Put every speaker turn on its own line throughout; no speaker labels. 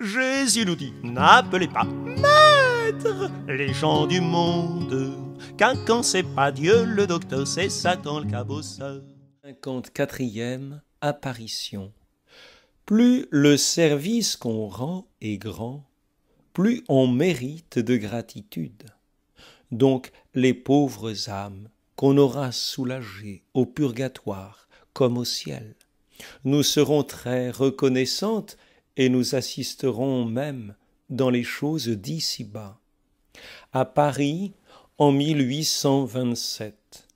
Jésus nous dit, n'appelez pas maître les gens du monde, car quand c'est pas Dieu le docteur, c'est Satan le cabosseur. 54e apparition. Plus le service qu'on rend est grand, plus on mérite de gratitude. Donc les pauvres âmes qu'on aura soulagées au purgatoire comme au ciel, nous serons très reconnaissantes et nous assisterons même dans les choses d'ici-bas. À Paris, en 1827,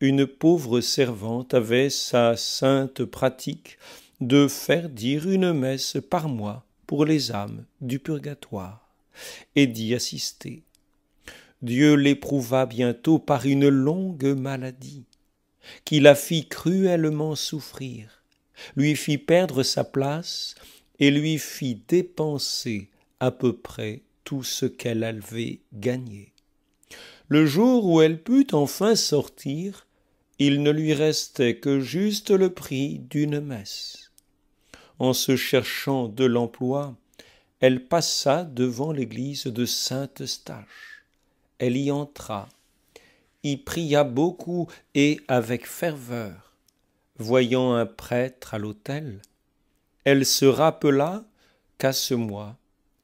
une pauvre servante avait sa sainte pratique de faire dire une messe par mois pour les âmes du purgatoire, et d'y assister. Dieu l'éprouva bientôt par une longue maladie, qui la fit cruellement souffrir, lui fit perdre sa place et lui fit dépenser à peu près tout ce qu'elle avait gagné. Le jour où elle put enfin sortir, il ne lui restait que juste le prix d'une messe. En se cherchant de l'emploi, elle passa devant l'église de sainte eustache Elle y entra, y pria beaucoup et avec ferveur. Voyant un prêtre à l'autel, elle se rappela qu'à ce mois,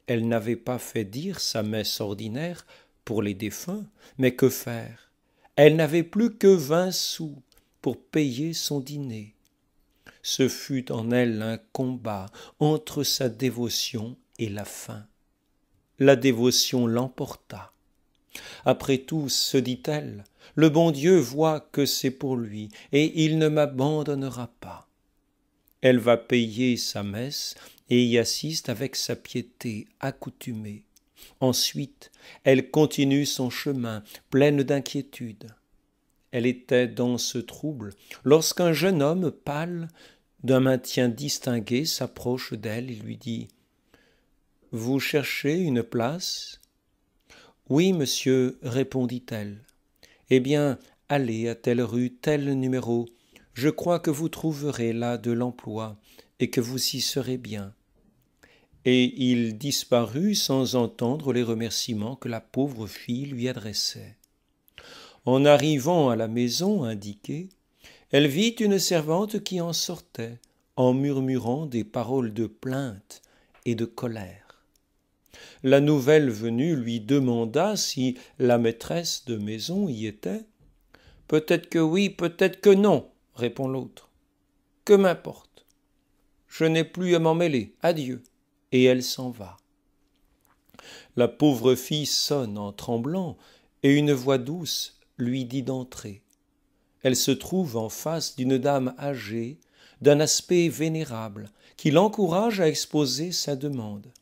elle n'avait pas fait dire sa messe ordinaire pour les défunts, mais que faire Elle n'avait plus que vingt sous pour payer son dîner. Ce fut en elle un combat entre sa dévotion et la faim. La dévotion l'emporta. Après tout, se dit-elle, le bon Dieu voit que c'est pour lui, et il ne m'abandonnera pas. Elle va payer sa messe et y assiste avec sa piété accoutumée. Ensuite, elle continue son chemin, pleine d'inquiétude. Elle était dans ce trouble lorsqu'un jeune homme pâle, d'un maintien distingué, s'approche d'elle et lui dit Vous cherchez une place Oui, monsieur, répondit-elle. Eh bien, allez à telle rue, tel numéro, je crois que vous trouverez là de l'emploi et que vous y serez bien. Et il disparut sans entendre les remerciements que la pauvre fille lui adressait. En arrivant à la maison indiquée, elle vit une servante qui en sortait, en murmurant des paroles de plainte et de colère. La nouvelle venue lui demanda si la maîtresse de maison y était. Peut-être que oui, peut-être que non, répond l'autre. Que m'importe Je n'ai plus à m'en mêler. Adieu. Et elle s'en va. La pauvre fille sonne en tremblant, et une voix douce lui dit d'entrer. Elle se trouve en face d'une dame âgée, d'un aspect vénérable, qui l'encourage à exposer sa demande.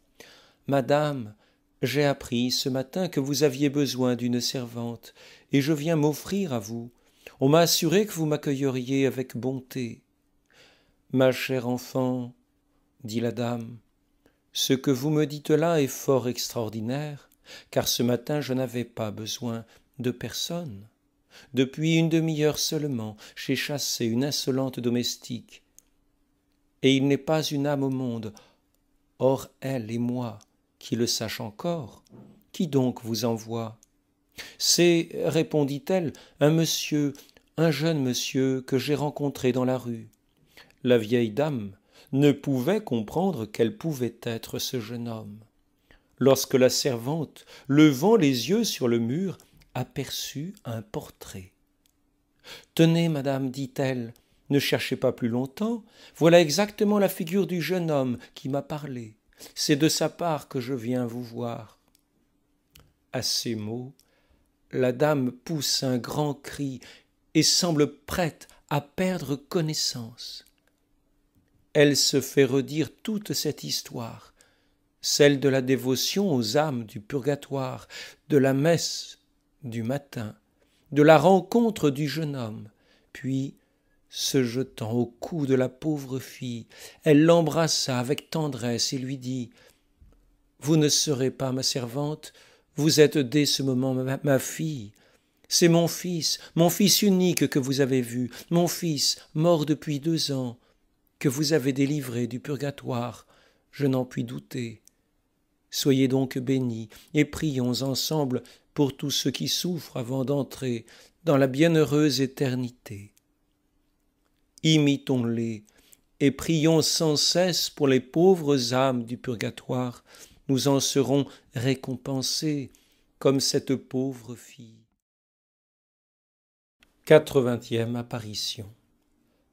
Madame, j'ai appris ce matin que vous aviez besoin d'une servante, et je viens m'offrir à vous, on m'a assuré que vous m'accueilleriez avec bonté. Ma chère enfant, dit la dame, ce que vous me dites là est fort extraordinaire, car ce matin je n'avais pas besoin de personne. Depuis une demi-heure seulement, j'ai chassé une insolente domestique. Et il n'est pas une âme au monde, hors elle et moi, qui le sache encore. Qui donc vous envoie C'est, répondit-elle, un monsieur un jeune monsieur que j'ai rencontré dans la rue. La vieille dame ne pouvait comprendre quel pouvait être ce jeune homme. Lorsque la servante, levant les yeux sur le mur, aperçut un portrait. Tenez, madame, dit-elle, ne cherchez pas plus longtemps, voilà exactement la figure du jeune homme qui m'a parlé. C'est de sa part que je viens vous voir. À ces mots, la dame pousse un grand cri et semble prête à perdre connaissance. Elle se fait redire toute cette histoire, celle de la dévotion aux âmes du purgatoire, de la messe du matin, de la rencontre du jeune homme, puis, se jetant au cou de la pauvre fille, elle l'embrassa avec tendresse et lui dit Vous ne serez pas ma servante, vous êtes dès ce moment ma, ma fille, c'est mon fils, mon fils unique que vous avez vu, mon fils mort depuis deux ans, que vous avez délivré du purgatoire, je n'en puis douter. Soyez donc bénis, et prions ensemble pour tous ceux qui souffrent avant d'entrer dans la bienheureuse éternité. Imitons-les, et prions sans cesse pour les pauvres âmes du purgatoire, nous en serons récompensés comme cette pauvre fille. 80e apparition.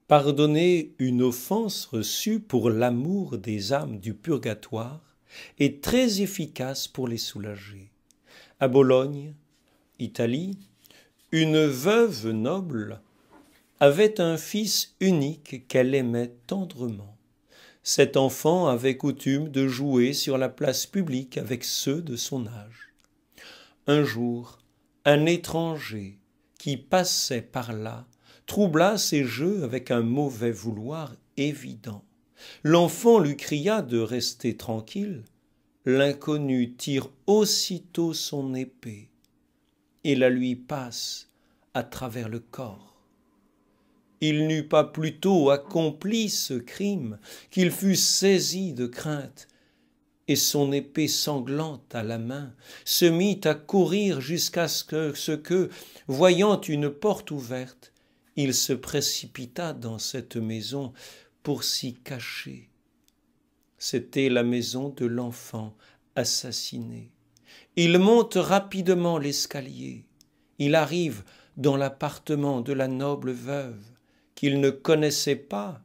Pardonner une offense reçue pour l'amour des âmes du purgatoire est très efficace pour les soulager. À Bologne, Italie, une veuve noble avait un fils unique qu'elle aimait tendrement. Cet enfant avait coutume de jouer sur la place publique avec ceux de son âge. Un jour, un étranger qui passait par là troubla ses jeux avec un mauvais vouloir évident. L'enfant lui cria de rester tranquille. L'inconnu tire aussitôt son épée et la lui passe à travers le corps. Il n'eut pas plutôt accompli ce crime qu'il fut saisi de crainte et son épée sanglante à la main, se mit à courir jusqu'à ce que, ce que, voyant une porte ouverte, il se précipita dans cette maison pour s'y cacher. C'était la maison de l'enfant assassiné. Il monte rapidement l'escalier. Il arrive dans l'appartement de la noble veuve qu'il ne connaissait pas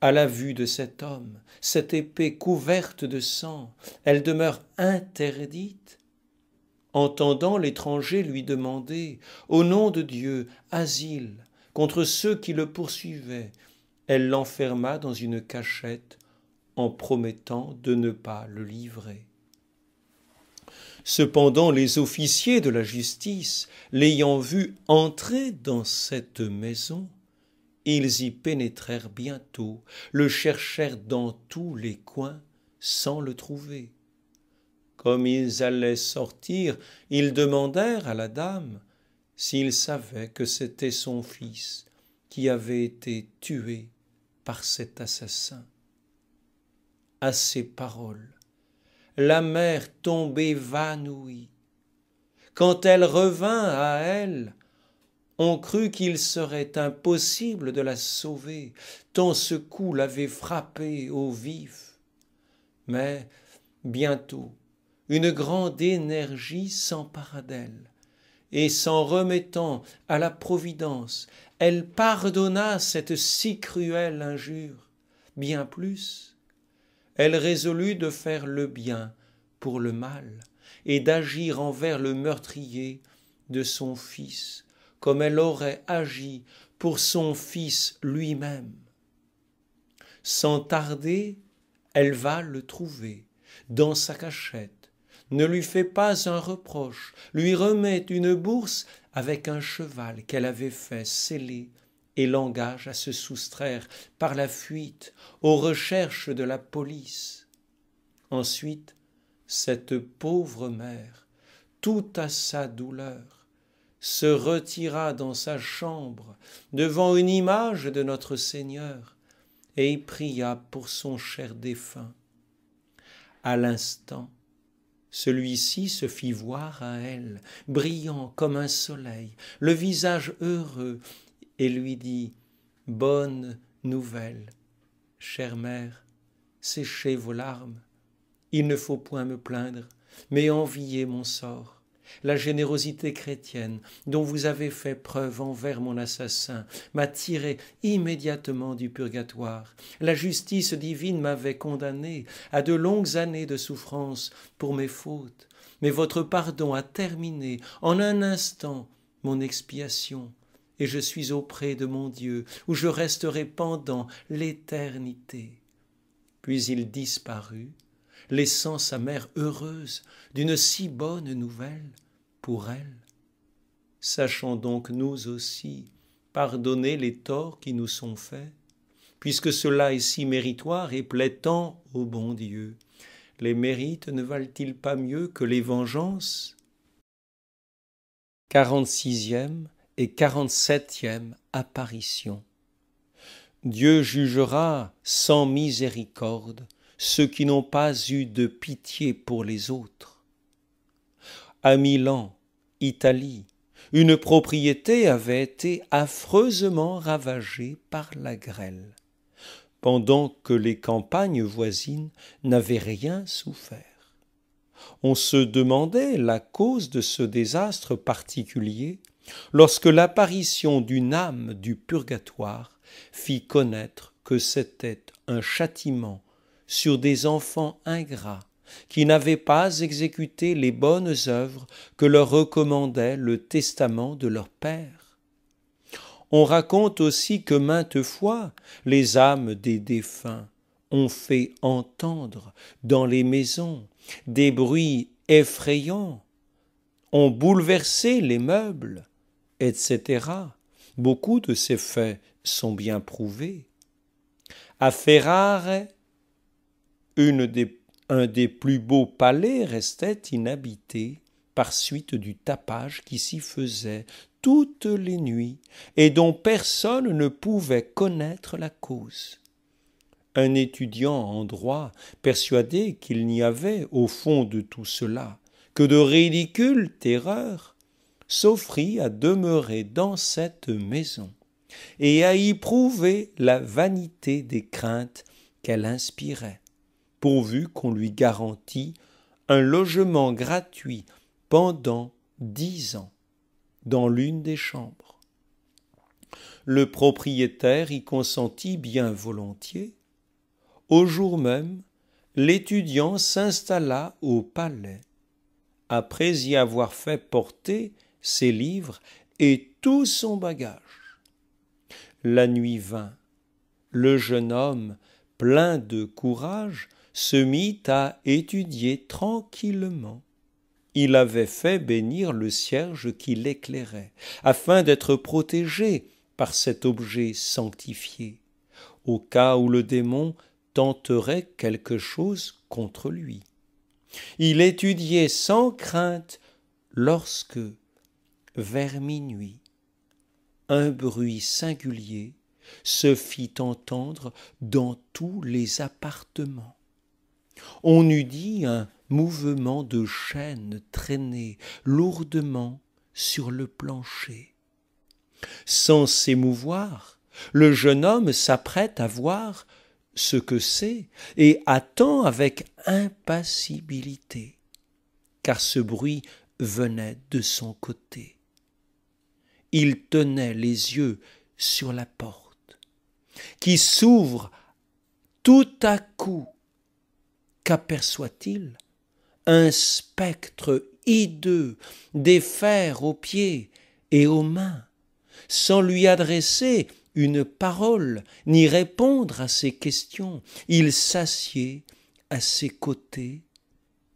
à la vue de cet homme, cette épée couverte de sang, elle demeure interdite. Entendant l'étranger lui demander, au nom de Dieu, asile contre ceux qui le poursuivaient, elle l'enferma dans une cachette en promettant de ne pas le livrer. Cependant les officiers de la justice, l'ayant vu entrer dans cette maison, ils y pénétrèrent bientôt, le cherchèrent dans tous les coins sans le trouver. Comme ils allaient sortir, ils demandèrent à la dame s'il savait que c'était son fils qui avait été tué par cet assassin. À ces paroles, la mère tombée évanouie. Quand elle revint à elle, on crut qu'il serait impossible de la sauver, tant ce coup l'avait frappée au vif. Mais bientôt, une grande énergie s'empara d'elle, et s'en remettant à la Providence, elle pardonna cette si cruelle injure. Bien plus, elle résolut de faire le bien pour le mal, et d'agir envers le meurtrier de son fils comme elle aurait agi pour son fils lui-même. Sans tarder, elle va le trouver dans sa cachette, ne lui fait pas un reproche, lui remet une bourse avec un cheval qu'elle avait fait sceller et l'engage à se soustraire par la fuite aux recherches de la police. Ensuite, cette pauvre mère, toute à sa douleur, se retira dans sa chambre devant une image de notre Seigneur et y pria pour son cher défunt. À l'instant, celui-ci se fit voir à elle, brillant comme un soleil, le visage heureux, et lui dit Bonne nouvelle, chère mère, séchez vos larmes. Il ne faut point me plaindre, mais enviez mon sort la générosité chrétienne dont vous avez fait preuve envers mon assassin m'a tiré immédiatement du purgatoire. La justice divine m'avait condamné à de longues années de souffrance pour mes fautes, mais votre pardon a terminé en un instant mon expiation, et je suis auprès de mon Dieu, où je resterai pendant l'éternité. Puis il disparut, laissant sa mère heureuse d'une si bonne nouvelle pour elle. Sachons donc nous aussi pardonner les torts qui nous sont faits, puisque cela est si méritoire et plaît au bon Dieu. Les mérites ne valent-ils pas mieux que les vengeances 46e et 47e apparition. Dieu jugera sans miséricorde ceux qui n'ont pas eu de pitié pour les autres. À Milan, Italie, une propriété avait été affreusement ravagée par la grêle, pendant que les campagnes voisines n'avaient rien souffert. On se demandait la cause de ce désastre particulier lorsque l'apparition d'une âme du purgatoire fit connaître que c'était un châtiment sur des enfants ingrats qui n'avaient pas exécuté les bonnes œuvres que leur recommandait le testament de leur père. On raconte aussi que maintes fois les âmes des défunts ont fait entendre dans les maisons des bruits effrayants, ont bouleversé les meubles, etc. Beaucoup de ces faits sont bien prouvés. À Ferrare un des plus beaux palais restait inhabité par suite du tapage qui s'y faisait toutes les nuits et dont personne ne pouvait connaître la cause. Un étudiant en droit, persuadé qu'il n'y avait au fond de tout cela que de ridicules terreurs, s'offrit à demeurer dans cette maison et à y prouver la vanité des craintes qu'elle inspirait pourvu qu'on lui garantit un logement gratuit pendant dix ans dans l'une des chambres. Le propriétaire y consentit bien volontiers. Au jour même, l'étudiant s'installa au palais. Après y avoir fait porter ses livres et tout son bagage. La nuit vint. Le jeune homme, plein de courage, se mit à étudier tranquillement. Il avait fait bénir le cierge qui l'éclairait, afin d'être protégé par cet objet sanctifié, au cas où le démon tenterait quelque chose contre lui. Il étudiait sans crainte lorsque, vers minuit, un bruit singulier se fit entendre dans tous les appartements. On eût dit un mouvement de chaîne traîné lourdement sur le plancher. Sans s'émouvoir, le jeune homme s'apprête à voir ce que c'est et attend avec impassibilité, car ce bruit venait de son côté. Il tenait les yeux sur la porte, qui s'ouvre tout à coup qu'aperçoit-il Un spectre hideux, des fers aux pieds et aux mains, sans lui adresser une parole, ni répondre à ses questions, il s'assied à ses côtés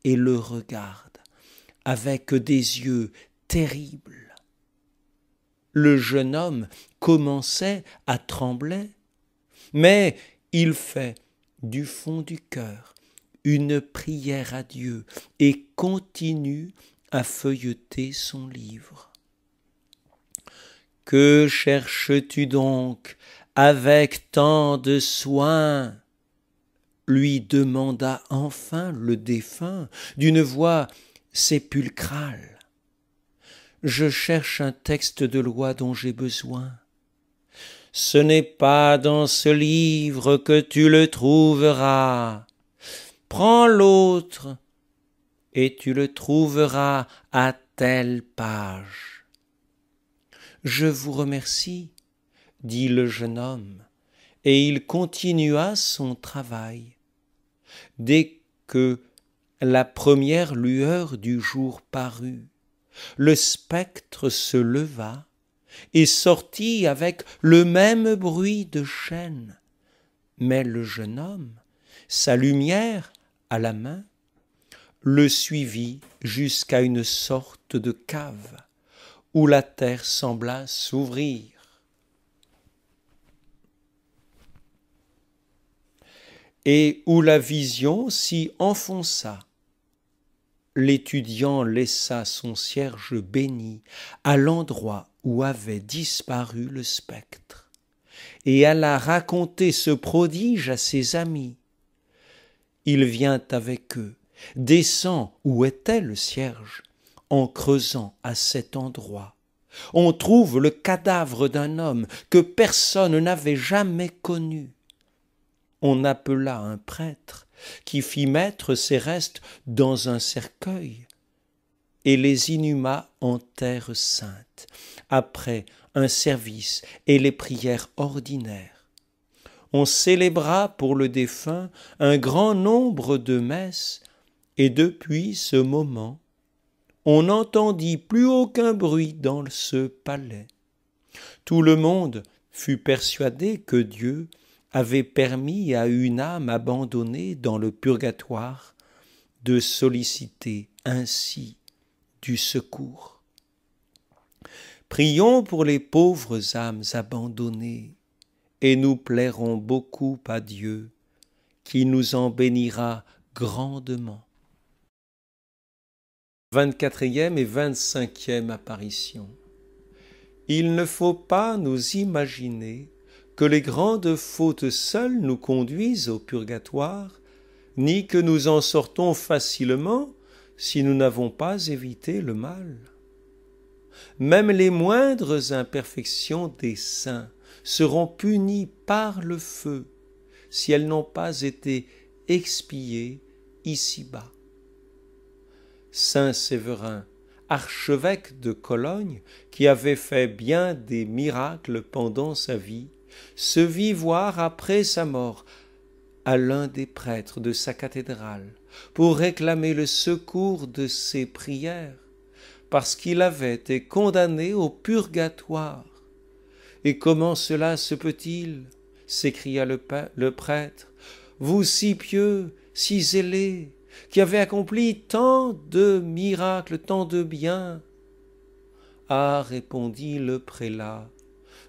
et le regarde avec des yeux terribles. Le jeune homme commençait à trembler, mais il fait du fond du cœur une prière à Dieu et continue à feuilleter son livre. Que cherches-tu donc avec tant de soin lui demanda enfin le défunt d'une voix sépulcrale. Je cherche un texte de loi dont j'ai besoin. Ce n'est pas dans ce livre que tu le trouveras prends l'autre, et tu le trouveras à telle page. Je vous remercie, dit le jeune homme, et il continua son travail. Dès que la première lueur du jour parut, le spectre se leva et sortit avec le même bruit de chaîne. Mais le jeune homme, sa lumière à la main, le suivit jusqu'à une sorte de cave où la terre sembla s'ouvrir. et où la vision s'y enfonça. L'étudiant laissa son cierge béni à l'endroit où avait disparu le spectre, et alla raconter ce prodige à ses amis il vient avec eux, descend où était le cierge, en creusant à cet endroit. On trouve le cadavre d'un homme que personne n'avait jamais connu. On appela un prêtre qui fit mettre ses restes dans un cercueil et les inhuma en terre sainte, après un service et les prières ordinaires on célébra pour le défunt un grand nombre de messes, et depuis ce moment, on n'entendit plus aucun bruit dans ce palais. Tout le monde fut persuadé que Dieu avait permis à une âme abandonnée dans le purgatoire de solliciter ainsi du secours. Prions pour les pauvres âmes abandonnées et nous plairons beaucoup à Dieu, qui nous en bénira grandement. 24e et 25e apparition. Il ne faut pas nous imaginer que les grandes fautes seules nous conduisent au purgatoire, ni que nous en sortons facilement si nous n'avons pas évité le mal. Même les moindres imperfections des saints seront punies par le feu si elles n'ont pas été expiées ici-bas. Saint Séverin, archevêque de Cologne, qui avait fait bien des miracles pendant sa vie, se vit voir après sa mort à l'un des prêtres de sa cathédrale pour réclamer le secours de ses prières, parce qu'il avait été condamné au purgatoire et comment cela se peut-il s'écria le, prêtre. Vous si pieux, si zélés, qui avez accompli tant de miracles, tant de biens. Ah, répondit le prélat,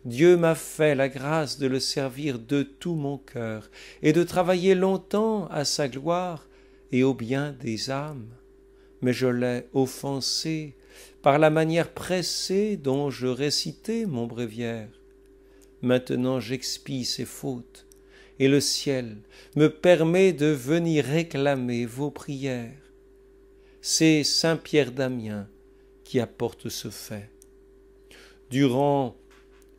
Dieu m'a fait la grâce de le servir de tout mon cœur et de travailler longtemps à sa gloire et au bien des âmes. Mais je l'ai offensé par la manière pressée dont je récitais mon bréviaire. Maintenant j'expie ses fautes, et le ciel me permet de venir réclamer vos prières. C'est Saint Pierre d'Amiens qui apporte ce fait. Durand,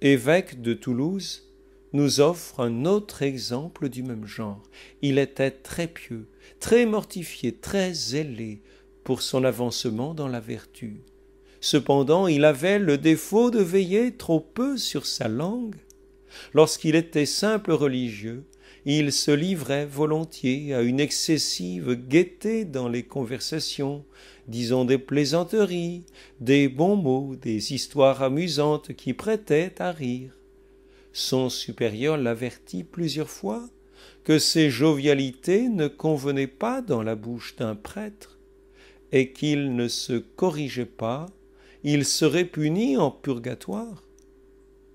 évêque de Toulouse, nous offre un autre exemple du même genre. Il était très pieux, très mortifié, très zélé pour son avancement dans la vertu. Cependant, il avait le défaut de veiller trop peu sur sa langue Lorsqu'il était simple religieux, il se livrait volontiers à une excessive gaieté dans les conversations, disons des plaisanteries, des bons mots, des histoires amusantes qui prêtaient à rire. Son supérieur l'avertit plusieurs fois que ces jovialités ne convenaient pas dans la bouche d'un prêtre, et qu'il ne se corrigeait pas, il serait puni en purgatoire.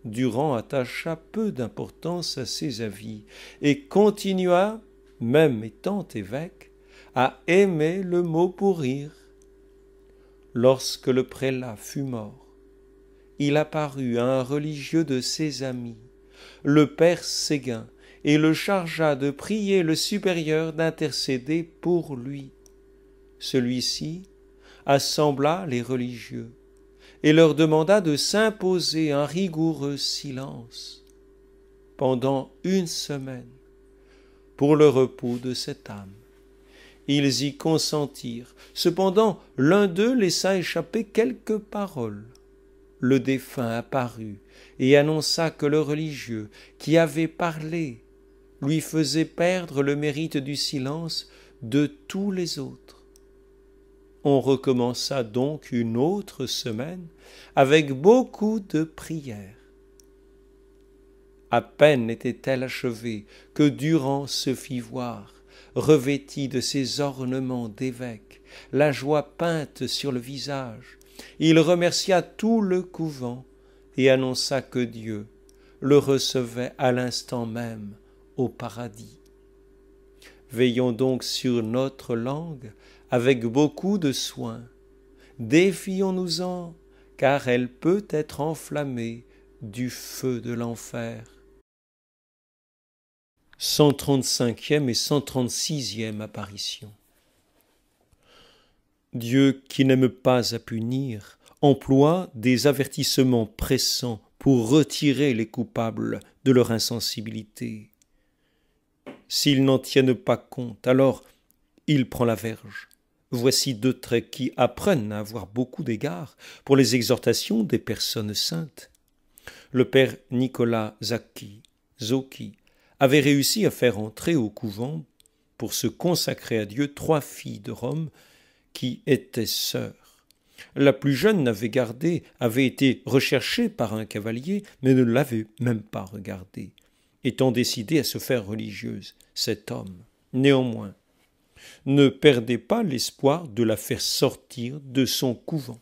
Durand attacha peu d'importance à ses avis et continua, même étant évêque, à aimer le mot pour rire. Lorsque le prélat fut mort, il apparut à un religieux de ses amis, le père Séguin, et le chargea de prier le supérieur d'intercéder pour lui. Celui-ci assembla les religieux et leur demanda de s'imposer un rigoureux silence pendant une semaine pour le repos de cette âme. Ils y consentirent. Cependant, l'un d'eux laissa échapper quelques paroles. Le défunt apparut et annonça que le religieux qui avait parlé lui faisait perdre le mérite du silence de tous les autres. On recommença donc une autre semaine avec beaucoup de prières. À peine était-elle achevée que Durand se fit voir, revêti de ses ornements d'évêque, la joie peinte sur le visage. Il remercia tout le couvent et annonça que Dieu le recevait à l'instant même au paradis. Veillons donc sur notre langue avec beaucoup de soin. Défions-nous-en, car elle peut être enflammée du feu de l'enfer. 135e et 136e apparition. Dieu qui n'aime pas à punir emploie des avertissements pressants pour retirer les coupables de leur insensibilité. S'ils n'en tiennent pas compte, alors il prend la verge Voici deux traits qui apprennent à avoir beaucoup d'égards pour les exhortations des personnes saintes. Le père Nicolas Zaki, Zoki, avait réussi à faire entrer au couvent pour se consacrer à Dieu trois filles de Rome qui étaient sœurs. La plus jeune n'avait gardé, avait été recherchée par un cavalier, mais ne l'avait même pas regardée, étant décidée à se faire religieuse, cet homme. Néanmoins, ne perdait pas l'espoir de la faire sortir de son couvent.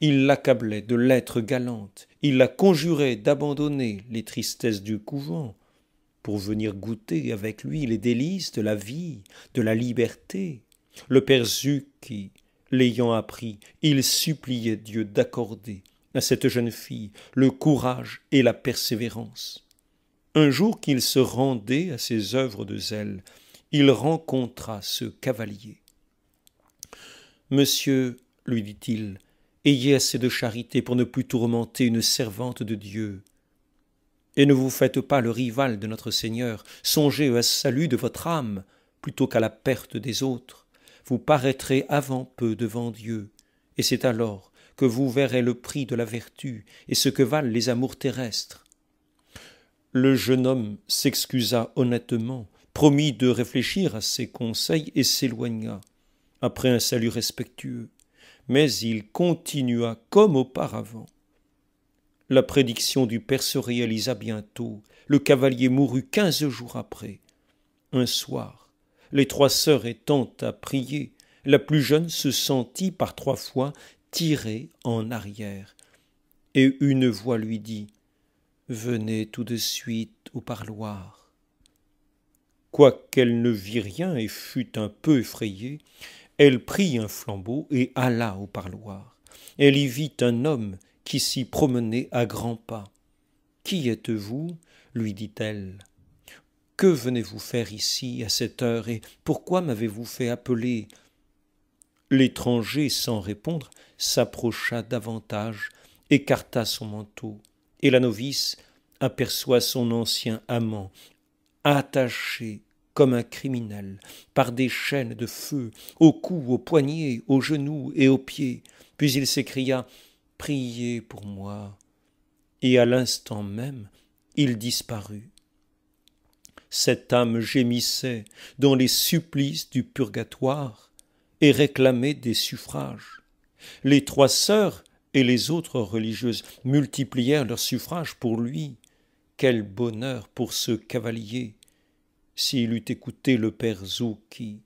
Il l'accablait de lettres galantes, il la conjurait d'abandonner les tristesses du couvent pour venir goûter avec lui les délices de la vie, de la liberté. Le père qui l'ayant appris, il suppliait Dieu d'accorder à cette jeune fille le courage et la persévérance. Un jour qu'il se rendait à ses œuvres de zèle, il rencontra ce cavalier. Monsieur, lui dit-il, ayez assez de charité pour ne plus tourmenter une servante de Dieu. Et ne vous faites pas le rival de notre Seigneur, songez au salut de votre âme plutôt qu'à la perte des autres. Vous paraîtrez avant peu devant Dieu, et c'est alors que vous verrez le prix de la vertu et ce que valent les amours terrestres. Le jeune homme s'excusa honnêtement promit de réfléchir à ses conseils et s'éloigna, après un salut respectueux. Mais il continua comme auparavant. La prédiction du père se réalisa bientôt. Le cavalier mourut quinze jours après. Un soir, les trois sœurs étant à prier, la plus jeune se sentit par trois fois tirée en arrière, et une voix lui dit Venez tout de suite au parloir. Quoiqu'elle ne vit rien et fut un peu effrayée, elle prit un flambeau et alla au parloir. Elle y vit un homme qui s'y promenait à grands pas. Qui êtes-vous lui dit-elle. Que venez-vous faire ici à cette heure et pourquoi m'avez-vous fait appeler L'étranger, sans répondre, s'approcha davantage, écarta son manteau, et la novice aperçoit son ancien amant, attaché comme un criminel, par des chaînes de feu, au cou, aux poignets, aux genoux et aux pieds. Puis il s'écria Priez pour moi. Et à l'instant même, il disparut. Cette âme gémissait dans les supplices du purgatoire et réclamait des suffrages. Les trois sœurs et les autres religieuses multiplièrent leurs suffrages pour lui. Quel bonheur pour ce cavalier s'il eût écouté le père Zouki.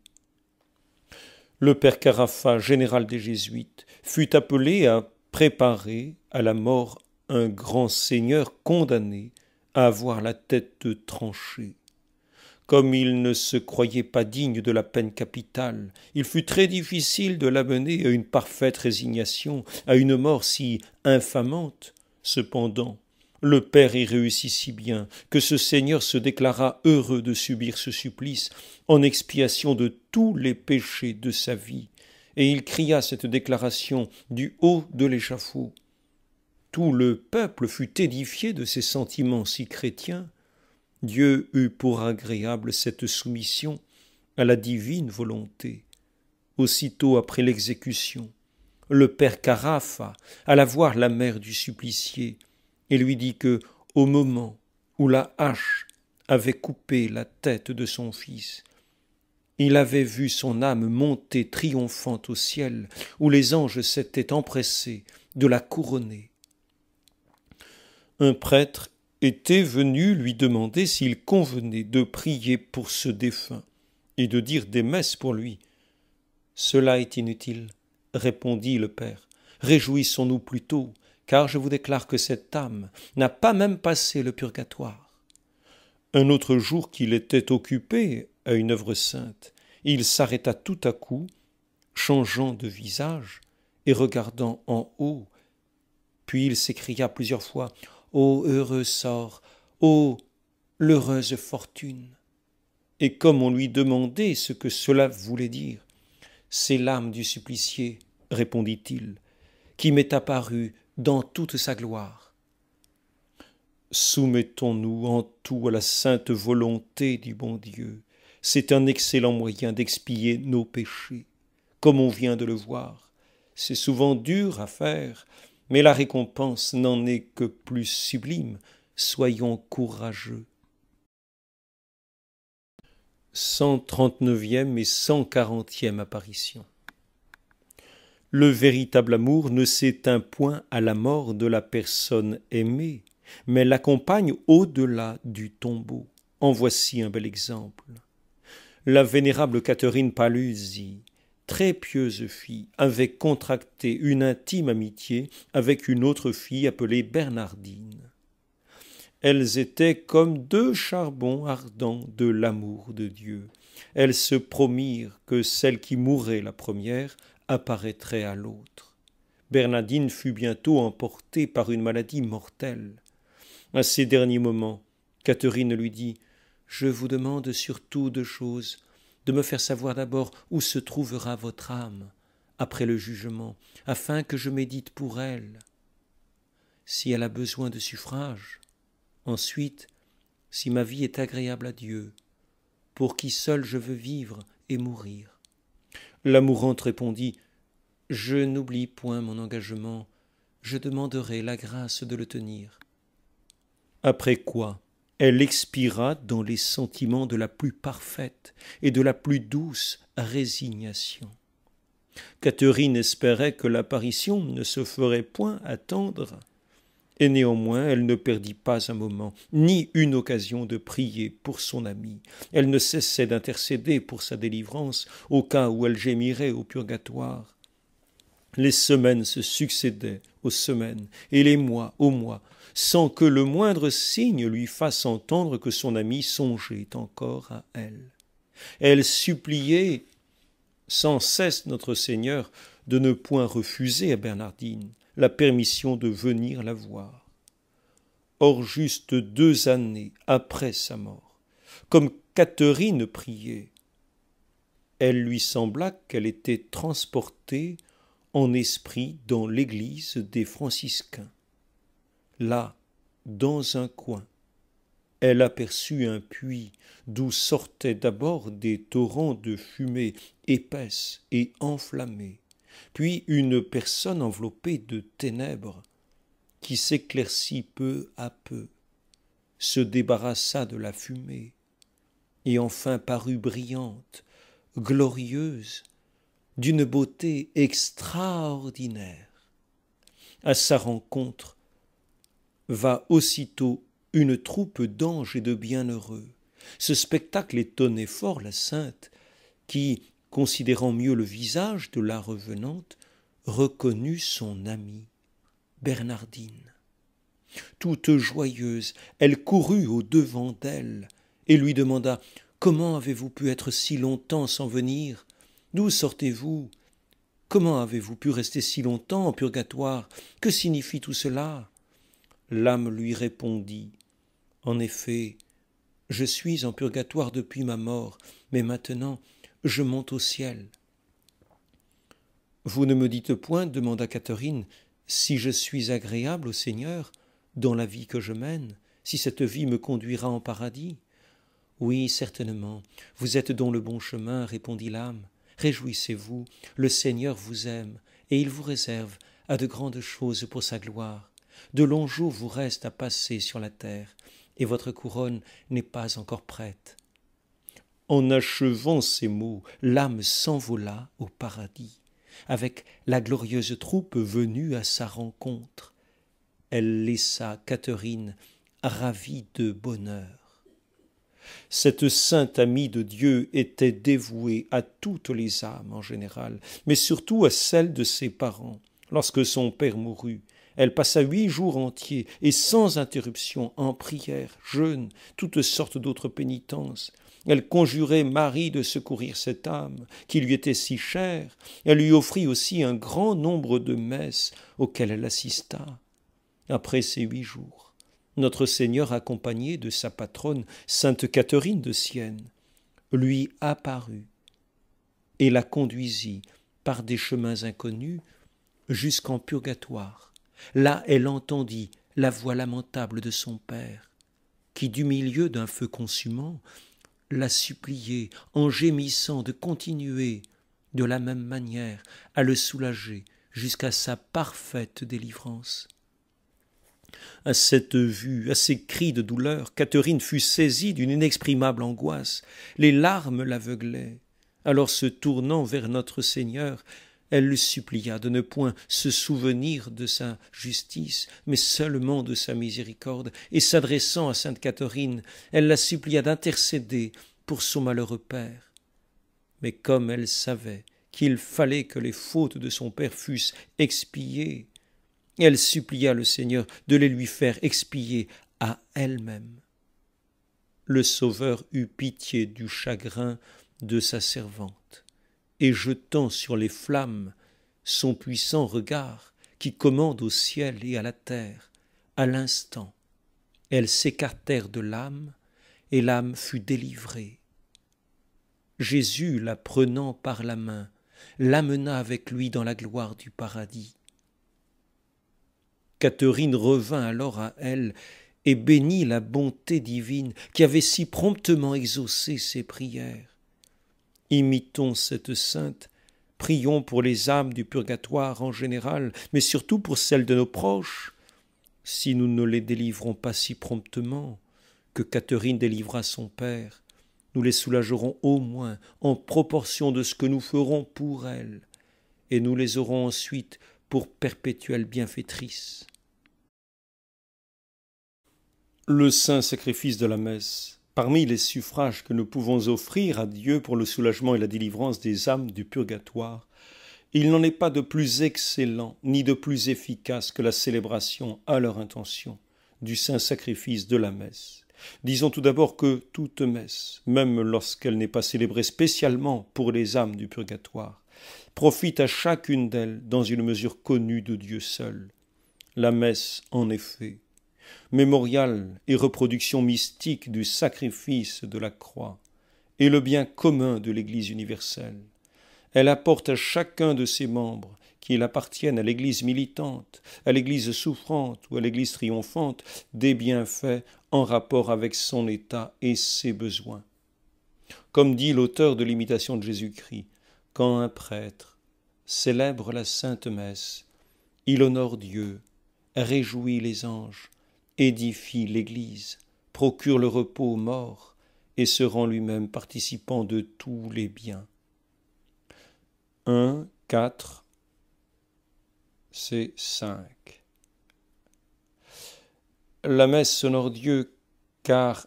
Le père Carafa, général des Jésuites, fut appelé à préparer à la mort un grand seigneur condamné à avoir la tête tranchée. Comme il ne se croyait pas digne de la peine capitale, il fut très difficile de l'amener à une parfaite résignation, à une mort si infamante. Cependant, le Père y réussit si bien que ce Seigneur se déclara heureux de subir ce supplice en expiation de tous les péchés de sa vie, et il cria cette déclaration du haut de l'échafaud. Tout le peuple fut édifié de ces sentiments si chrétiens. Dieu eut pour agréable cette soumission à la divine volonté. Aussitôt après l'exécution, le père Carafa alla voir la mère du supplicié et lui dit que, au moment où la hache avait coupé la tête de son fils, il avait vu son âme monter triomphante au ciel, où les anges s'étaient empressés de la couronner. Un prêtre était venu lui demander s'il convenait de prier pour ce défunt et de dire des messes pour lui. Cela est inutile, répondit le père. Réjouissons-nous plutôt car je vous déclare que cette âme n'a pas même passé le purgatoire. Un autre jour qu'il était occupé à une œuvre sainte, il s'arrêta tout à coup, changeant de visage et regardant en haut. Puis il s'écria plusieurs fois Ô heureux sort Ô l'heureuse fortune Et comme on lui demandait ce que cela voulait dire, c'est l'âme du supplicié, répondit-il, qui m'est apparue dans toute sa gloire. Soumettons-nous en tout à la sainte volonté du bon Dieu. C'est un excellent moyen d'expier nos péchés, comme on vient de le voir. C'est souvent dur à faire, mais la récompense n'en est que plus sublime. Soyons courageux. 139e et 140e apparition. Le véritable amour ne s'éteint point à la mort de la personne aimée, mais l'accompagne au-delà du tombeau. En voici un bel exemple. La vénérable Catherine Paluzzi, très pieuse fille, avait contracté une intime amitié avec une autre fille appelée Bernardine. Elles étaient comme deux charbons ardents de l'amour de Dieu. Elles se promirent que celle qui mourrait la première apparaîtrait à l'autre. Bernadine fut bientôt emportée par une maladie mortelle. À ces derniers moments, Catherine lui dit Je vous demande surtout deux choses de me faire savoir d'abord où se trouvera votre âme après le jugement, afin que je médite pour elle. Si elle a besoin de suffrage, ensuite, si ma vie est agréable à Dieu, pour qui seul je veux vivre et mourir. La répondit Je n'oublie point mon engagement, je demanderai la grâce de le tenir. Après quoi, elle expira dans les sentiments de la plus parfaite et de la plus douce résignation. Catherine espérait que l'apparition ne se ferait point attendre. Et néanmoins, elle ne perdit pas un moment, ni une occasion de prier pour son amie. Elle ne cessait d'intercéder pour sa délivrance, au cas où elle gémirait au purgatoire. Les semaines se succédaient aux semaines, et les mois aux mois, sans que le moindre signe lui fasse entendre que son ami songeait encore à elle. Elle suppliait sans cesse notre Seigneur de ne point refuser à Bernardine la permission de venir la voir. Or juste deux années après sa mort, comme Catherine priait, elle lui sembla qu'elle était transportée en esprit dans l'église des franciscains. Là, dans un coin, elle aperçut un puits d'où sortaient d'abord des torrents de fumée épaisse et enflammée puis une personne enveloppée de ténèbres qui s'éclaircit peu à peu, se débarrassa de la fumée, et enfin parut brillante, glorieuse, d'une beauté extraordinaire. À sa rencontre va aussitôt une troupe d'anges et de bienheureux. Ce spectacle étonnait fort la sainte, qui, considérant mieux le visage de la revenante, reconnut son amie, Bernardine. Toute joyeuse, elle courut au devant d'elle et lui demanda Comment avez-vous pu être si longtemps sans venir D'où sortez-vous Comment avez-vous pu rester si longtemps en purgatoire Que signifie tout cela L'âme lui répondit En effet, je suis en purgatoire depuis ma mort, mais maintenant je monte au ciel. Vous ne me dites point, demanda Catherine, si je suis agréable au Seigneur dans la vie que je mène, si cette vie me conduira en paradis. Oui, certainement, vous êtes dans le bon chemin, répondit l'âme. Réjouissez-vous, le Seigneur vous aime, et il vous réserve à de grandes choses pour sa gloire. De longs jours vous restent à passer sur la terre, et votre couronne n'est pas encore prête. En achevant ces mots, l'âme s'envola au paradis, avec la glorieuse troupe venue à sa rencontre. Elle laissa Catherine ravie de bonheur. Cette sainte amie de Dieu était dévouée à toutes les âmes en général, mais surtout à celle de ses parents. Lorsque son père mourut, elle passa huit jours entiers et sans interruption en prière, jeûne, toutes sortes d'autres pénitences. Elle conjurait Marie de secourir cette âme qui lui était si chère. Elle lui offrit aussi un grand nombre de messes auxquelles elle assista. Après ces huit jours, notre Seigneur, accompagné de sa patronne, sainte Catherine de Sienne, lui apparut et la conduisit par des chemins inconnus jusqu'en purgatoire. Là elle entendit la voix lamentable de son père, qui du milieu d'un feu consumant la supplier en gémissant de continuer de la même manière à le soulager jusqu'à sa parfaite délivrance. À cette vue, à ces cris de douleur, Catherine fut saisie d'une inexprimable angoisse. Les larmes l'aveuglaient. Alors se tournant vers notre Seigneur, elle le supplia de ne point se souvenir de sa justice, mais seulement de sa miséricorde, et s'adressant à sainte Catherine, elle la supplia d'intercéder pour son malheureux père. Mais comme elle savait qu'il fallait que les fautes de son père fussent expiées, elle supplia le Seigneur de les lui faire expier à elle-même. Le Sauveur eut pitié du chagrin de sa servante et jetant sur les flammes son puissant regard qui commande au ciel et à la terre, à l'instant, elles s'écartèrent de l'âme, et l'âme fut délivrée. Jésus, la prenant par la main, l'amena avec lui dans la gloire du paradis. Catherine revint alors à elle et bénit la bonté divine qui avait si promptement exaucé ses prières. Imitons cette sainte, prions pour les âmes du purgatoire en général, mais surtout pour celles de nos proches, si nous ne les délivrons pas si promptement que Catherine délivra son père, nous les soulagerons au moins en proportion de ce que nous ferons pour elles, et nous les aurons ensuite pour perpétuelles bienfaitrices. Le saint sacrifice de la messe Parmi les suffrages que nous pouvons offrir à Dieu pour le soulagement et la délivrance des âmes du purgatoire, il n'en est pas de plus excellent ni de plus efficace que la célébration à leur intention du saint sacrifice de la messe. Disons tout d'abord que toute messe, même lorsqu'elle n'est pas célébrée spécialement pour les âmes du purgatoire, profite à chacune d'elles dans une mesure connue de Dieu seul. La messe, en effet, mémorial et reproduction mystique du sacrifice de la croix, et le bien commun de l'Église universelle. Elle apporte à chacun de ses membres, qu'il appartienne à l'Église militante, à l'Église souffrante ou à l'Église triomphante, des bienfaits en rapport avec son état et ses besoins. Comme dit l'auteur de l'imitation de Jésus-Christ, quand un prêtre célèbre la sainte messe, il honore Dieu, réjouit les anges, édifie l'Église, procure le repos aux morts et se rend lui-même participant de tous les biens. 1, 4, c'est 5. La messe honore Dieu car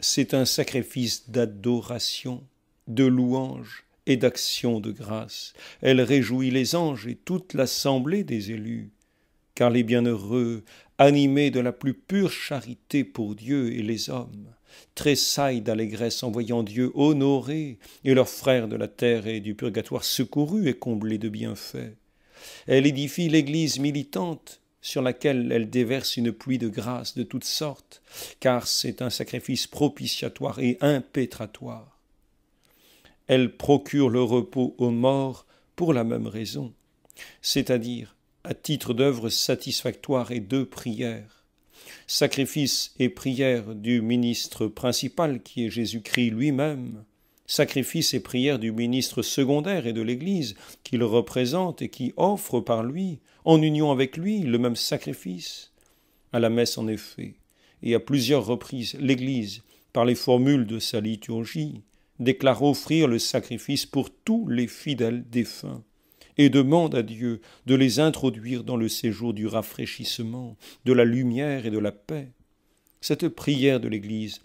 c'est un sacrifice d'adoration, de louange et d'action de grâce. Elle réjouit les anges et toute l'assemblée des élus car les bienheureux, animés de la plus pure charité pour Dieu et les hommes, tressaillent d'allégresse en voyant Dieu honoré et leurs frères de la terre et du purgatoire secourus et comblés de bienfaits. Elle édifie l'Église militante sur laquelle elle déverse une pluie de grâce de toutes sortes, car c'est un sacrifice propitiatoire et impétratoire. Elle procure le repos aux morts pour la même raison, c'est-à-dire à titre d'œuvre satisfactoire et de prière. Sacrifice et prière du ministre principal qui est Jésus-Christ lui-même, sacrifice et prière du ministre secondaire et de l'Église qu'il représente et qui offre par lui, en union avec lui, le même sacrifice. À la messe, en effet, et à plusieurs reprises, l'Église, par les formules de sa liturgie, déclare offrir le sacrifice pour tous les fidèles défunts et demande à Dieu de les introduire dans le séjour du rafraîchissement, de la lumière et de la paix. Cette prière de l'Église,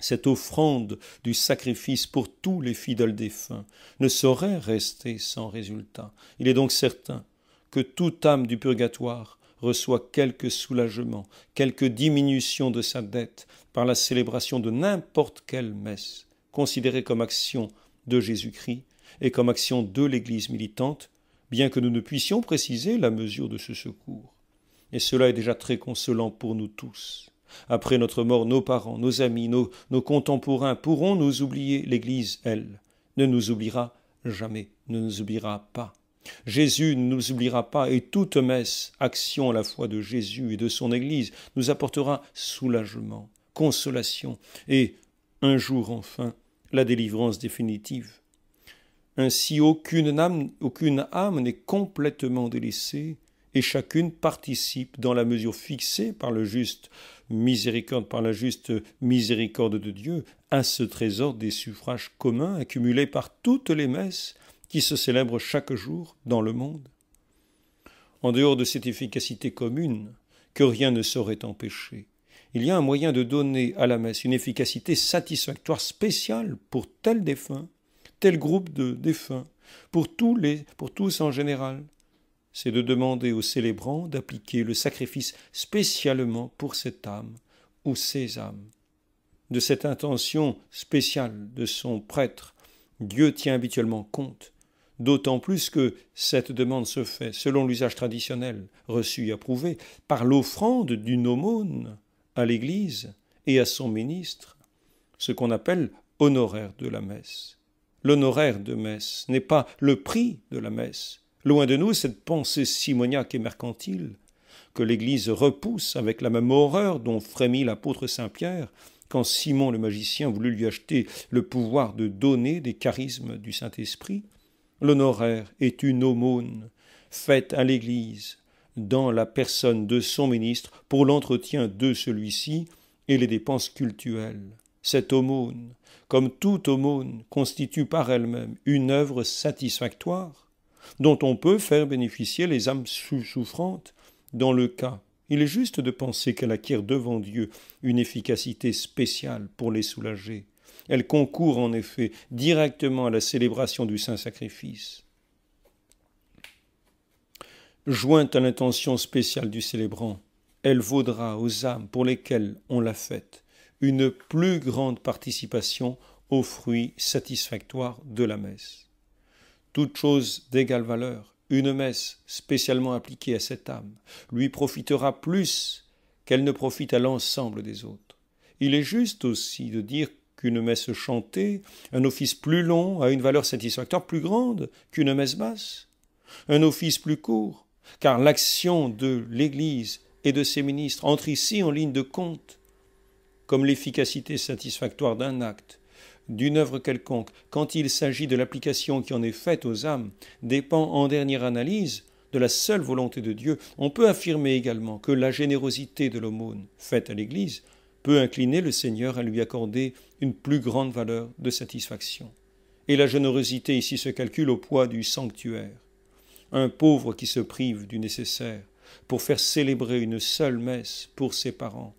cette offrande du sacrifice pour tous les fidèles défunts, ne saurait rester sans résultat. Il est donc certain que toute âme du purgatoire reçoit quelque soulagement, quelque diminution de sa dette par la célébration de n'importe quelle messe, considérée comme action de Jésus-Christ, et comme action de l'Église militante, bien que nous ne puissions préciser la mesure de ce secours. Et cela est déjà très consolant pour nous tous. Après notre mort, nos parents, nos amis, nos, contemporains pourront nous oublier. L'Église, elle, ne nous oubliera jamais, ne nous oubliera pas. Jésus ne nous oubliera pas et toute messe, action à la fois de Jésus et de son Église, nous apportera soulagement, consolation et, un jour enfin, la délivrance définitive. Ainsi aucune âme, aucune âme n'est complètement délaissée, et chacune participe dans la mesure fixée par le juste miséricorde, par la juste miséricorde de Dieu, à ce trésor des suffrages communs accumulés par toutes les messes qui se célèbrent chaque jour dans le monde. En dehors de cette efficacité commune, que rien ne saurait empêcher, il y a un moyen de donner à la messe une efficacité satisfactoire spéciale pour tel défunt tel groupe de défunts, pour tous, les, pour tous en général. C'est de demander aux célébrants d'appliquer le sacrifice spécialement pour cette âme ou ces âmes. De cette intention spéciale de son prêtre, Dieu tient habituellement compte, d'autant plus que cette demande se fait, selon l'usage traditionnel, reçu et approuvé, par l'offrande d'une aumône à l'Église et à son ministre, ce qu'on appelle honoraire de la messe l'honoraire de messe, n'est pas le prix de la messe. Loin de nous cette pensée simoniaque et mercantile que l'Église repousse avec la même horreur dont frémit l'apôtre Saint Pierre quand Simon le magicien voulut lui acheter le pouvoir de donner des charismes du Saint-Esprit. L'honoraire est une aumône faite à l'Église dans la personne de son ministre pour l'entretien de celui-ci et les dépenses cultuelles. Cette aumône comme toute aumône, constitue par elle-même une œuvre satisfactoire, dont on peut faire bénéficier les âmes souffrantes, dans le cas, il est juste de penser qu'elle acquiert devant Dieu une efficacité spéciale pour les soulager. Elle concourt en effet directement à la célébration du Saint Sacrifice. Jointe à l'intention spéciale du célébrant, elle vaudra aux âmes pour lesquelles on l'a faite une plus grande participation aux fruits satisfactoires de la messe. Toute chose d'égale valeur, une messe spécialement appliquée à cette âme, lui profitera plus qu'elle ne profite à l'ensemble des autres. Il est juste aussi de dire qu'une messe chantée, un office plus long a une valeur satisfactoire plus grande qu'une messe basse, un office plus court, car l'action de l'Église et de ses ministres entre ici en ligne de compte comme l'efficacité satisfactoire d'un acte, d'une œuvre quelconque, quand il s'agit de l'application qui en est faite aux âmes, dépend en dernière analyse de la seule volonté de Dieu, on peut affirmer également que la générosité de l'aumône faite à l'Église peut incliner le Seigneur à lui accorder une plus grande valeur de satisfaction. Et la générosité ici se calcule au poids du sanctuaire. Un pauvre qui se prive du nécessaire pour faire célébrer une seule messe pour ses parents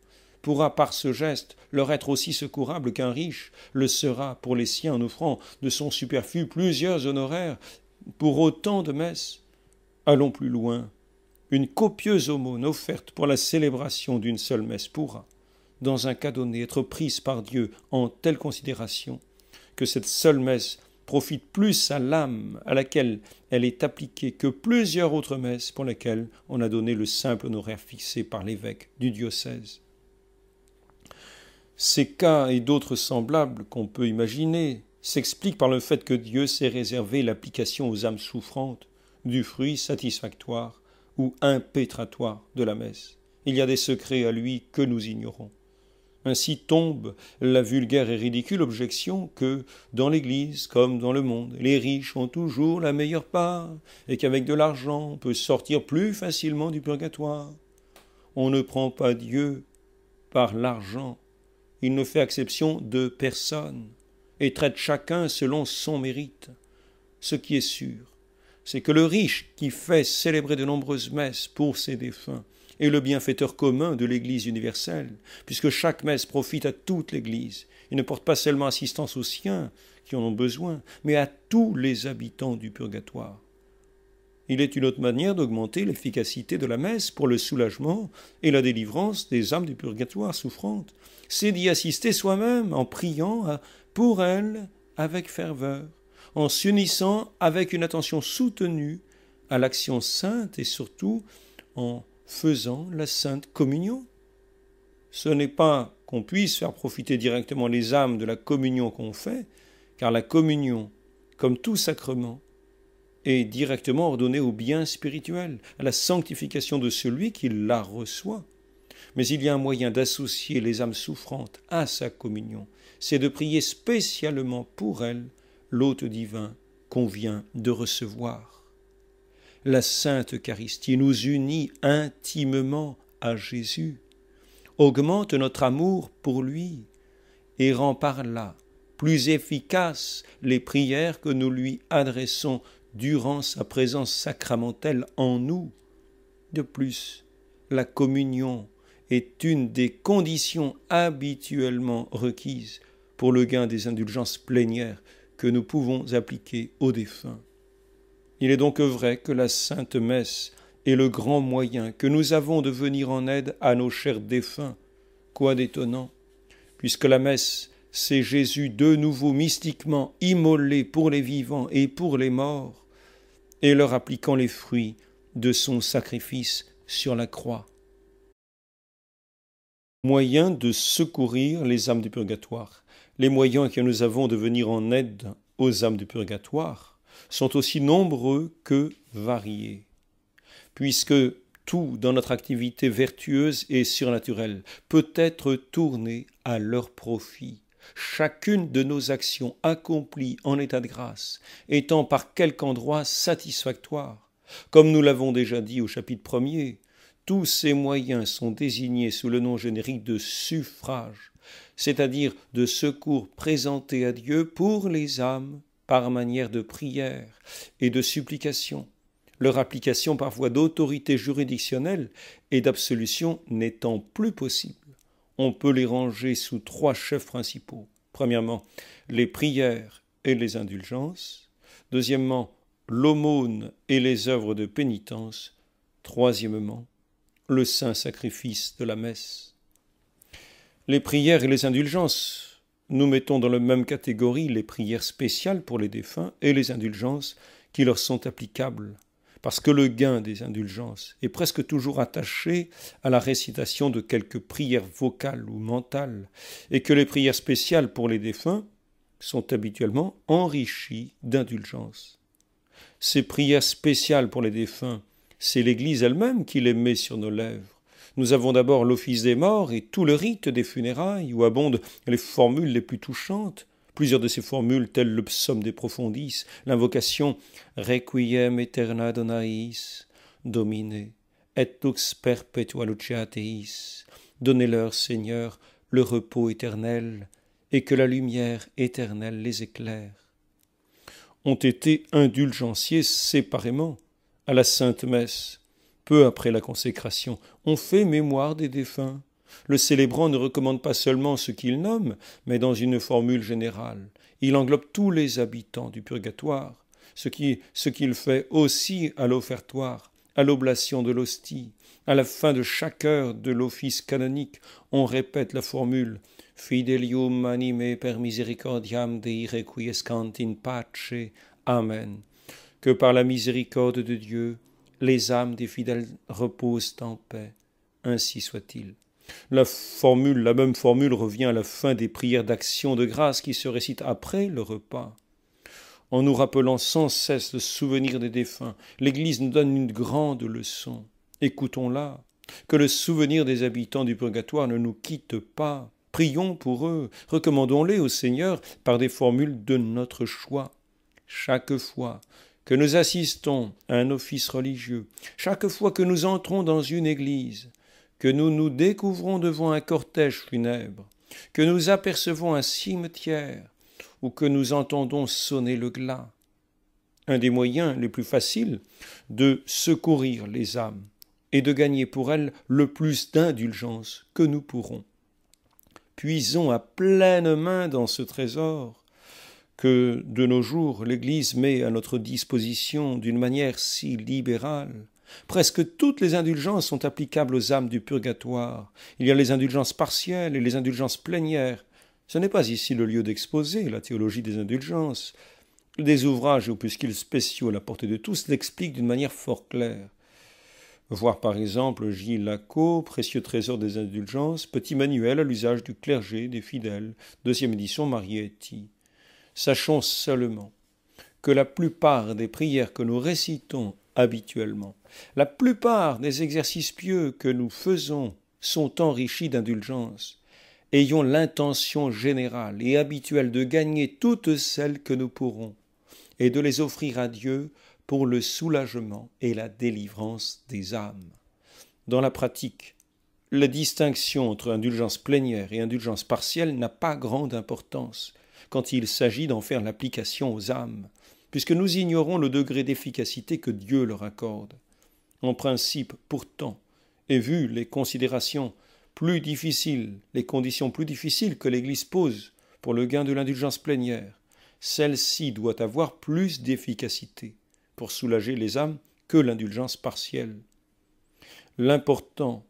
pourra par ce geste leur être aussi secourable qu'un riche le sera pour les siens en offrant de son superflu plusieurs honoraires pour autant de messes. Allons plus loin. Une copieuse aumône offerte pour la célébration d'une seule messe pourra, dans un cas donné, être prise par Dieu en telle considération que cette seule messe profite plus à l'âme à laquelle elle est appliquée que plusieurs autres messes pour lesquelles on a donné le simple honoraire fixé par l'évêque du diocèse. Ces cas et d'autres semblables qu'on peut imaginer s'expliquent par le fait que Dieu s'est réservé l'application aux âmes souffrantes du fruit satisfactoire ou impétratoire de la messe. Il y a des secrets à lui que nous ignorons. Ainsi tombe la vulgaire et ridicule objection que, dans l'Église comme dans le monde, les riches ont toujours la meilleure part, et qu'avec de l'argent on peut sortir plus facilement du purgatoire. On ne prend pas Dieu par l'argent, il ne fait exception de personne et traite chacun selon son mérite. Ce qui est sûr, c'est que le riche qui fait célébrer de nombreuses messes pour ses défunts est le bienfaiteur commun de l'Église universelle, puisque chaque messe profite à toute l'Église et ne porte pas seulement assistance aux siens qui en ont besoin, mais à tous les habitants du purgatoire. Il est une autre manière d'augmenter l'efficacité de la messe pour le soulagement et la délivrance des âmes du purgatoire souffrantes. C'est d'y assister soi-même en priant pour elles avec ferveur, en s'unissant avec une attention soutenue à l'action sainte et surtout en faisant la sainte communion. Ce n'est pas qu'on puisse faire profiter directement les âmes de la communion qu'on fait, car la communion, comme tout sacrement, est directement ordonnée au bien spirituel, à la sanctification de celui qui la reçoit. Mais il y a un moyen d'associer les âmes souffrantes à sa communion, c'est de prier spécialement pour elles l'hôte divin qu'on vient de recevoir. La Sainte Eucharistie nous unit intimement à Jésus, augmente notre amour pour lui et rend par là plus efficaces les prières que nous lui adressons durant sa présence sacramentelle en nous. De plus, la communion est une des conditions habituellement requises pour le gain des indulgences plénières que nous pouvons appliquer aux défunts. Il est donc vrai que la Sainte Messe est le grand moyen que nous avons de venir en aide à nos chers défunts. Quoi d'étonnant, puisque la Messe, c'est Jésus de nouveau mystiquement immolé pour les vivants et pour les morts, et leur appliquant les fruits de son sacrifice sur la croix. Moyen de secourir les âmes du purgatoire. Les moyens que nous avons de venir en aide aux âmes du purgatoire sont aussi nombreux que variés, puisque tout dans notre activité vertueuse et surnaturelle peut être tourné à leur profit chacune de nos actions accomplies en état de grâce étant par quelque endroit satisfactoire. Comme nous l'avons déjà dit au chapitre premier, tous ces moyens sont désignés sous le nom générique de suffrage, c'est-à-dire de secours présentés à Dieu pour les âmes par manière de prière et de supplication, leur application parfois d'autorité juridictionnelle et d'absolution n'étant plus possible on peut les ranger sous trois chefs principaux. Premièrement, les prières et les indulgences. Deuxièmement, l'aumône et les œuvres de pénitence. Troisièmement, le saint sacrifice de la messe. Les prières et les indulgences. Nous mettons dans la même catégorie les prières spéciales pour les défunts et les indulgences qui leur sont applicables parce que le gain des indulgences est presque toujours attaché à la récitation de quelques prières vocales ou mentales, et que les prières spéciales pour les défunts sont habituellement enrichies d'indulgences. Ces prières spéciales pour les défunts, c'est l'Église elle-même qui les met sur nos lèvres. Nous avons d'abord l'office des morts et tout le rite des funérailles où abondent les formules les plus touchantes, Plusieurs de ces formules, telles le psaume des profondis, l'invocation Requiem eterna donais, Domine, et lux perpetua donnez-leur, Seigneur, le repos éternel, et que la lumière éternelle les éclaire ont été indulgenciés séparément à la Sainte Messe, peu après la consécration. On fait mémoire des défunts. Le célébrant ne recommande pas seulement ce qu'il nomme, mais dans une formule générale. Il englobe tous les habitants du purgatoire, ce qu'il ce fait aussi à l'offertoire, à l'oblation de l'hostie. À la fin de chaque heure de l'office canonique, on répète la formule Fidelium anime per misericordiam Dei requiescant in pace. Amen. Que par la miséricorde de Dieu, les âmes des fidèles reposent en paix. Ainsi soit-il. La formule, la même formule revient à la fin des prières d'action de grâce qui se récitent après le repas. En nous rappelant sans cesse le souvenir des défunts, l'Église nous donne une grande leçon. Écoutons-la. Que le souvenir des habitants du purgatoire ne nous quitte pas. Prions pour eux, recommandons-les au Seigneur par des formules de notre choix. Chaque fois que nous assistons à un office religieux, chaque fois que nous entrons dans une église, que nous nous découvrons devant un cortège funèbre, que nous apercevons un cimetière ou que nous entendons sonner le glas. Un des moyens les plus faciles de secourir les âmes et de gagner pour elles le plus d'indulgence que nous pourrons. Puisons à pleine main dans ce trésor que de nos jours l'Église met à notre disposition d'une manière si libérale Presque toutes les indulgences sont applicables aux âmes du purgatoire. Il y a les indulgences partielles et les indulgences plénières. Ce n'est pas ici le lieu d'exposer la théologie des indulgences. Des ouvrages opuscules spéciaux à la portée de tous l'expliquent d'une manière fort claire. Voir par exemple Gilles Lacot, « Précieux trésor des indulgences, petit manuel à l'usage du clergé, des fidèles, deuxième édition Marietti. Sachons seulement que la plupart des prières que nous récitons habituellement la plupart des exercices pieux que nous faisons sont enrichis d'indulgence. Ayons l'intention générale et habituelle de gagner toutes celles que nous pourrons et de les offrir à Dieu pour le soulagement et la délivrance des âmes. Dans la pratique, la distinction entre indulgence plénière et indulgence partielle n'a pas grande importance quand il s'agit d'en faire l'application aux âmes, puisque nous ignorons le degré d'efficacité que Dieu leur accorde en principe pourtant, et vu les considérations plus difficiles, les conditions plus difficiles que l'Église pose pour le gain de l'indulgence plénière, celle-ci doit avoir plus d'efficacité pour soulager les âmes que l'indulgence partielle. L'important,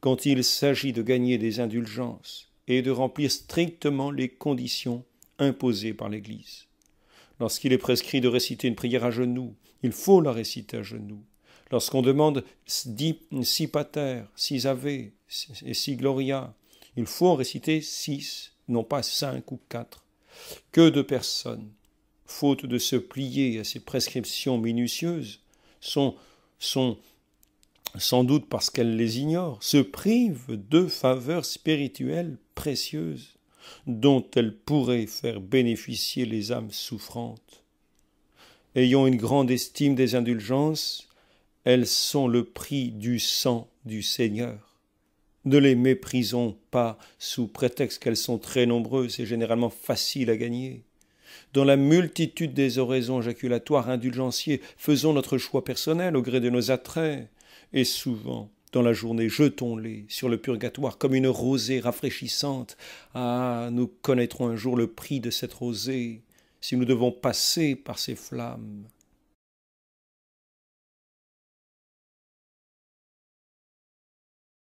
quand il s'agit de gagner des indulgences, est de remplir strictement les conditions imposées par l'Église. Lorsqu'il est prescrit de réciter une prière à genoux, il faut la réciter à genoux. Lorsqu'on demande si six pater, six ave et six gloria, il faut en réciter six, non pas cinq ou quatre. Que de personnes, faute de se plier à ces prescriptions minutieuses, sont, sont sans doute parce qu'elles les ignorent, se privent de faveurs spirituelles précieuses dont elles pourraient faire bénéficier les âmes souffrantes. ayant une grande estime des indulgences, elles sont le prix du sang du Seigneur. Ne les méprisons pas sous prétexte qu'elles sont très nombreuses et généralement faciles à gagner. Dans la multitude des oraisons jaculatoires indulgenciées, faisons notre choix personnel au gré de nos attraits, et souvent, dans la journée, jetons-les sur le purgatoire comme une rosée rafraîchissante. Ah, nous connaîtrons un jour le prix de cette rosée, si nous devons passer par ces flammes.